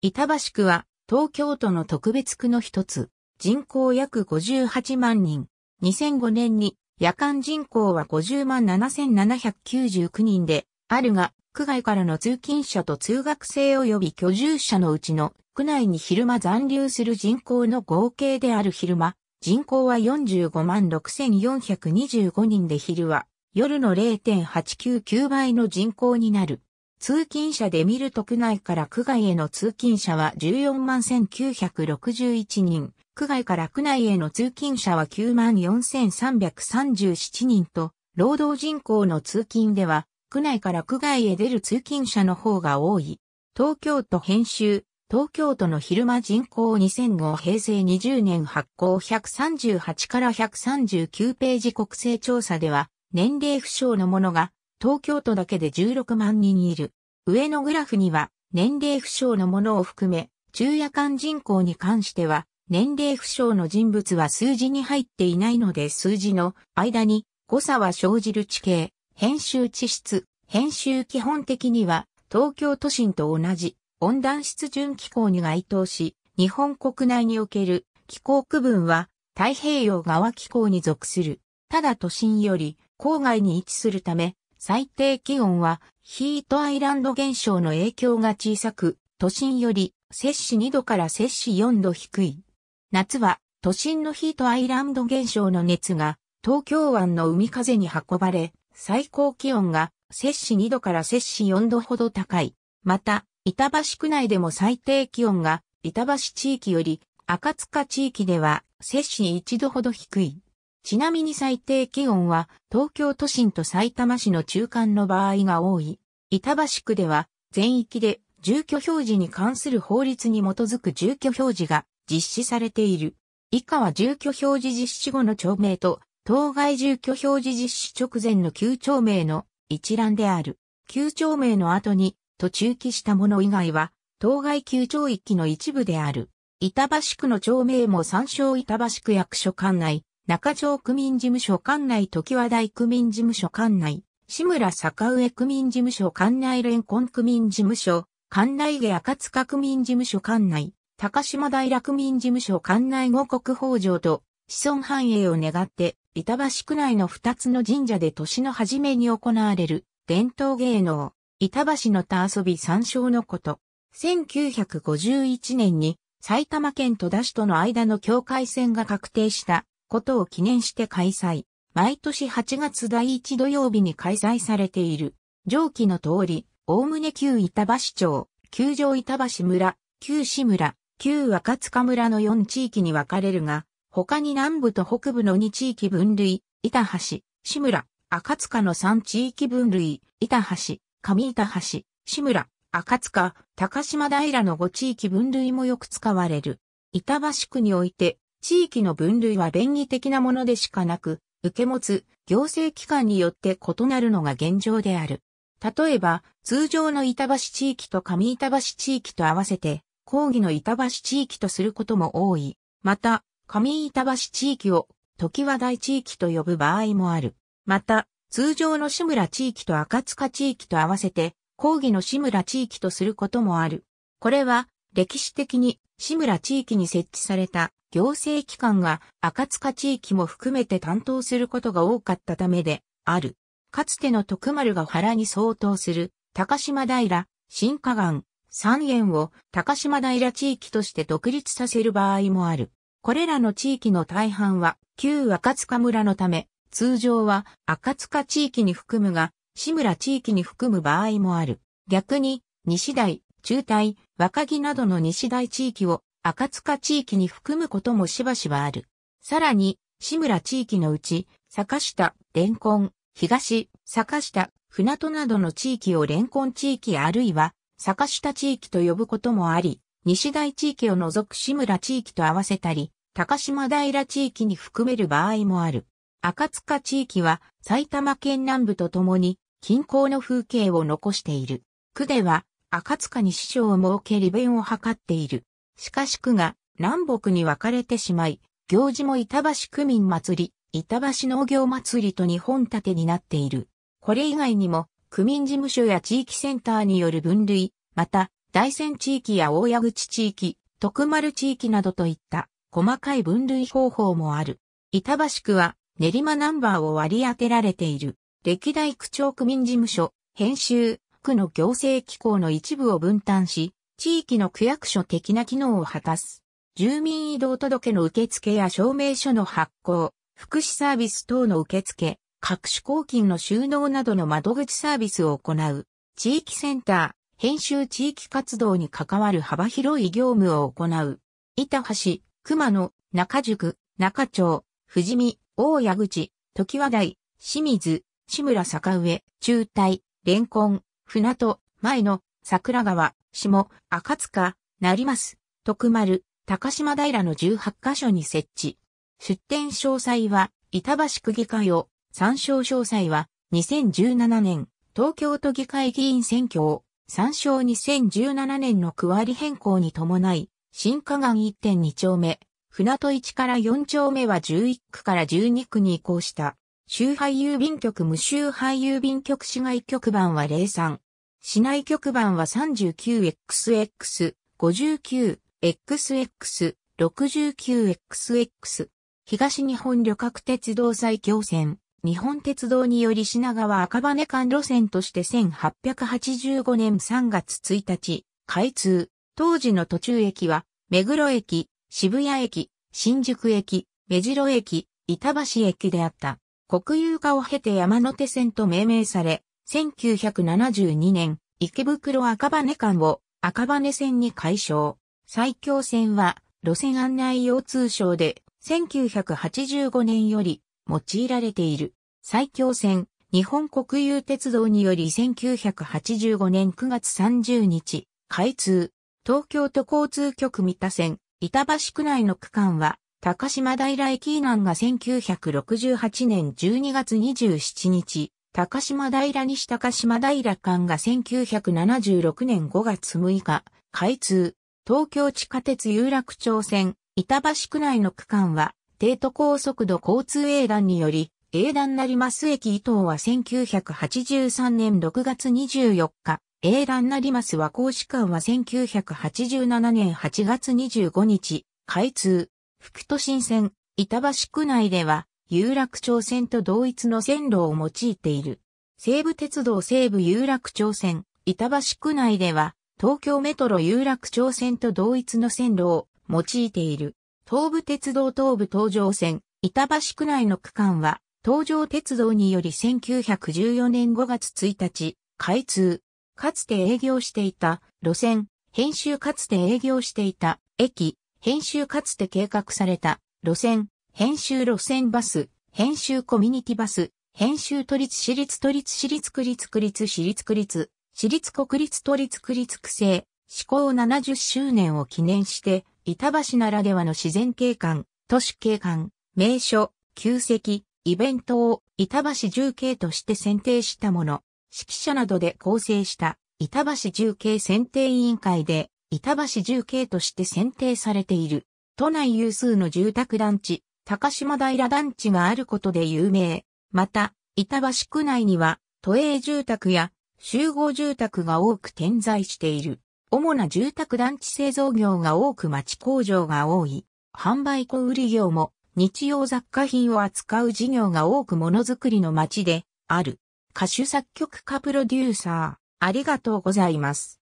板橋区は東京都の特別区の一つ、人口約58万人。2005年に夜間人口は50万7799人であるが、区外からの通勤者と通学生及び居住者のうちの区内に昼間残留する人口の合計である昼間、人口は45万6425人で昼は夜の0.899倍の人口になる。通勤者で見ると区内から区外への通勤者は14万1961人、区外から区内への通勤者は9万4337人と、労働人口の通勤では、区内から区外へ出る通勤者の方が多い。東京都編集、東京都の昼間人口2005平成20年発行138から139ページ国勢調査では、年齢不詳の者が東京都だけで16万人いる。上のグラフには、年齢不詳のものを含め、昼夜間人口に関しては、年齢不詳の人物は数字に入っていないので数字の間に誤差は生じる地形、編集地質、編集基本的には東京都心と同じ温暖湿潤気候に該当し、日本国内における気候区分は太平洋側気候に属する。ただ都心より郊外に位置するため、最低気温はヒートアイランド現象の影響が小さく、都心より摂氏2度から摂氏4度低い。夏は都心のヒートアイランド現象の熱が東京湾の海風に運ばれ、最高気温が摂氏2度から摂氏4度ほど高い。また、板橋区内でも最低気温が板橋地域より赤塚地域では摂氏1度ほど低い。ちなみに最低気温は東京都心と埼玉市の中間の場合が多い。板橋区では全域で住居表示に関する法律に基づく住居表示が実施されている。以下は住居表示実施後の町名と当該住居表示実施直前の旧町名の一覧である。旧町名の後に途中記したもの以外は当該旧町域の一部である。板橋区の町名も参照板橋区役所管内、中条区民事務所管内時和台区民事務所管内、志村坂上区民事務所管内連婚区民事務所、管内下赤塚区民事務所管内、高島平区民事務所管内五国法上と、子孫繁栄を願って、板橋区内の二つの神社で年の初めに行われる、伝統芸能、板橋の田遊び参照のこと。1951年に埼玉県戸田市との間の境界線が確定したことを記念して開催。毎年8月第1土曜日に開催されている。上記の通り、おおむね旧板橋町、旧城板橋村、旧市村、旧若塚村の4地域に分かれるが、他に南部と北部の2地域分類、板橋、志村、赤塚の3地域分類、板橋、上板橋、志村、赤塚、高島平の5地域分類もよく使われる。板橋区において、地域の分類は便宜的なものでしかなく、受け持つ行政機関によって異なるのが現状である。例えば、通常の板橋地域と上板橋地域と合わせて、抗議の板橋地域とすることも多い。また、上板橋地域を、時和台地域と呼ぶ場合もある。また、通常の志村地域と赤塚地域と合わせて、抗議の志村地域とすることもある。これは、歴史的に志村地域に設置された行政機関が赤塚地域も含めて担当することが多かったためである。かつての徳丸が原に相当する高島平、新河岸、三園を高島平地域として独立させる場合もある。これらの地域の大半は旧赤塚村のため、通常は赤塚地域に含むが、志村地域に含む場合もある。逆に、西大、中大、若木などの西大地域を赤塚地域に含むこともしばしばある。さらに、志村地域のうち、坂下、レンコン、東、坂下、船戸などの地域をレンコン地域あるいは、坂下地域と呼ぶこともあり、西大地域を除く志村地域と合わせたり、高島平地域に含める場合もある。赤塚地域は埼玉県南部とともに近郊の風景を残している。区では赤塚に市所を設け利便を図っている。しかし区が南北に分かれてしまい、行事も板橋区民祭り、板橋農業祭りと日本立てになっている。これ以外にも、区民事務所や地域センターによる分類、また、大山地域や大矢口地域、徳丸地域などといった細かい分類方法もある。板橋区は練馬ナンバーを割り当てられている。歴代区長区民事務所、編集、区の行政機構の一部を分担し、地域の区役所的な機能を果たす。住民移動届の受付や証明書の発行、福祉サービス等の受付、各種公金の収納などの窓口サービスを行う。地域センター、編集地域活動に関わる幅広い業務を行う。板橋、熊野、中宿、中町、富士見、大矢口、時和台、清水、志村坂上、中台、レンコン、船戸、前の、桜川、下、赤塚、成ます、徳丸、高島平の18カ所に設置。出展詳細は、板橋区議会を、参照詳細は、2017年、東京都議会議員選挙を、参照2017年の区割り変更に伴い、新河岸1.2丁目、船戸1から4丁目は11区から12区に移行した。周配郵便局無周配郵便局市外局番は03、市内局番は 39XX、59XX、69XX。東日本旅客鉄道最強線、日本鉄道により品川赤羽間路線として1885年3月1日、開通。当時の途中駅は、目黒駅、渋谷駅、新宿駅、目白駅、板橋駅であった。国有化を経て山手線と命名され、1972年、池袋赤羽間を赤羽線に改称。埼京線は路線案内用通称で1985年より用いられている。埼京線、日本国有鉄道により1985年9月30日、開通。東京都交通局三田線、板橋区内の区間は、高島平駅南が1968年12月27日、高島平西高島平間が1976年5月6日、開通。東京地下鉄有楽町線、板橋区内の区間は、帝都高速度交通営団により、営団なります駅伊東は1983年6月24日、営団なります和光市間は1987年8月25日、開通。副都心線、板橋区内では、有楽町線と同一の線路を用いている。西武鉄道西武有楽町線、板橋区内では、東京メトロ有楽町線と同一の線路を用いている。東武鉄道東武東上線、板橋区内の区間は、東上鉄道により1914年5月1日、開通。かつて営業していた路線、編集かつて営業していた駅、編集かつて計画された路線、編集路線バス、編集コミュニティバス、編集都立私立都立私立区立区立私立区立、私立国立都立区立区制、施行70周年を記念して、板橋ならではの自然景観、都市景観、名所、旧跡、イベントを板橋重慶として選定したもの、指揮者などで構成した板橋重慶選定委員会で板橋重慶として選定されている。都内有数の住宅団地、高島平団地があることで有名。また、板橋区内には、都営住宅や集合住宅が多く点在している。主な住宅団地製造業が多く町工場が多い。販売小売業も日用雑貨品を扱う事業が多くものづくりの町である。歌手作曲家プロデューサー、ありがとうございます。